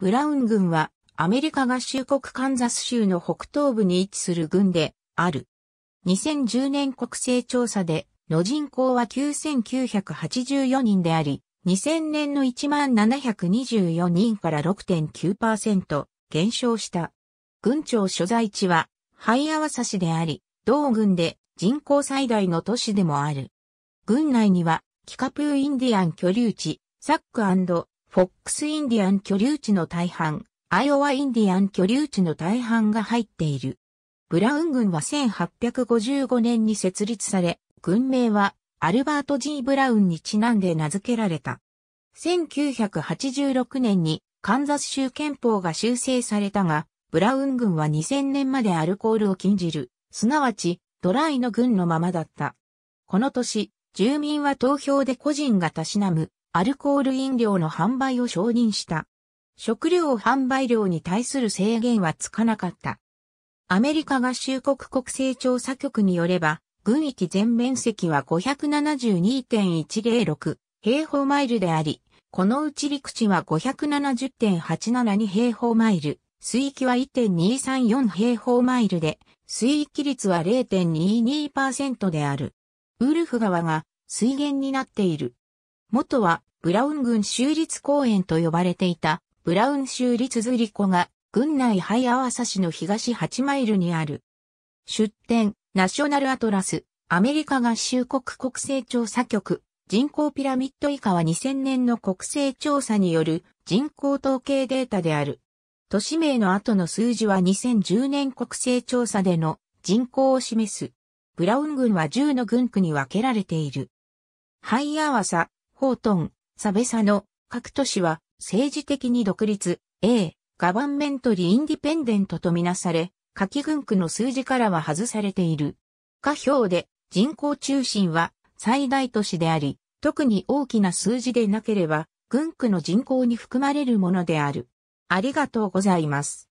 ブラウン軍はアメリカ合衆国カンザス州の北東部に位置する軍である。2010年国勢調査での人口は9984人であり、2000年の1724人から6.9%減少した。軍庁所在地はハイアワサ市であり、同軍で人口最大の都市でもある。軍内には、キカプーインディアン居留地、サックフォックスインディアン居留地の大半、アイオワインディアン居留地の大半が入っている。ブラウン軍は1855年に設立され、軍名はアルバート・ G・ ブラウンにちなんで名付けられた。1986年にカンザス州憲法が修正されたが、ブラウン軍は2000年までアルコールを禁じる、すなわちドライの軍のままだった。この年、住民は投票で個人がたしなむアルコール飲料の販売を承認した。食料販売量に対する制限はつかなかった。アメリカ合衆国国勢調査局によれば、軍域全面積は572.106平方マイルであり、このうち陸地は570.872平方マイル、水域は1.234平方マイルで、水域率は0.22%である。ウルフ川が水源になっている。元はブラウン郡州立公園と呼ばれていたブラウン州立ズリコが軍内ハイアワサ市の東8マイルにある。出展、ナショナルアトラス、アメリカ合衆国国勢調査局、人口ピラミッド以下は2000年の国勢調査による人口統計データである。都市名の後の数字は2010年国勢調査での人口を示す。ブラウン郡は10の軍区に分けられている。ハイアワサ、ホートン、サベサの各都市は政治的に独立、A、ガバンメントリインディペンデントとみなされ、下記軍区の数字からは外されている。下表で人口中心は最大都市であり、特に大きな数字でなければ、軍区の人口に含まれるものである。ありがとうございます。